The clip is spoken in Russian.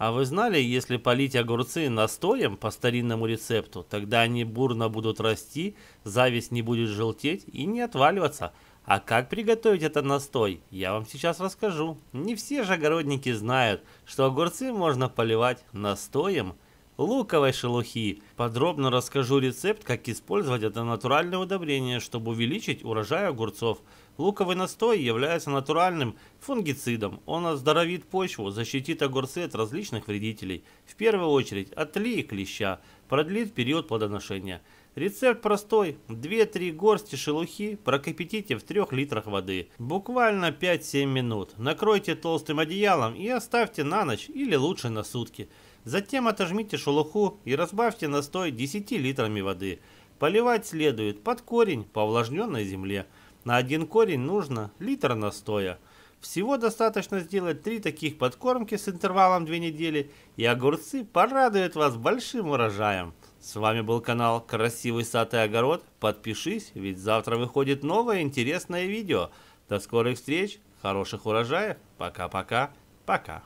А вы знали, если полить огурцы настоем по старинному рецепту, тогда они бурно будут расти, зависть не будет желтеть и не отваливаться. А как приготовить этот настой, я вам сейчас расскажу. Не все же огородники знают, что огурцы можно поливать настоем луковой шелухи, Подробно расскажу рецепт, как использовать это натуральное удобрение, чтобы увеличить урожай огурцов. Луковый настой является натуральным фунгицидом. Он оздоровит почву, защитит огурцы от различных вредителей. В первую очередь от ли и клеща. Продлит период плодоношения. Рецепт простой. 2-3 горсти шелухи прокипятите в 3 литрах воды. Буквально 5-7 минут. Накройте толстым одеялом и оставьте на ночь или лучше на сутки. Затем отожмите шелуху и разбавьте настой застой 10 литрами воды. Поливать следует под корень по увлажненной земле. На один корень нужно литр настоя. Всего достаточно сделать три таких подкормки с интервалом 2 недели, и огурцы порадуют вас большим урожаем. С вами был канал Красивый сад и огород. Подпишись, ведь завтра выходит новое интересное видео. До скорых встреч, хороших урожаев, пока-пока, пока. -пока, пока.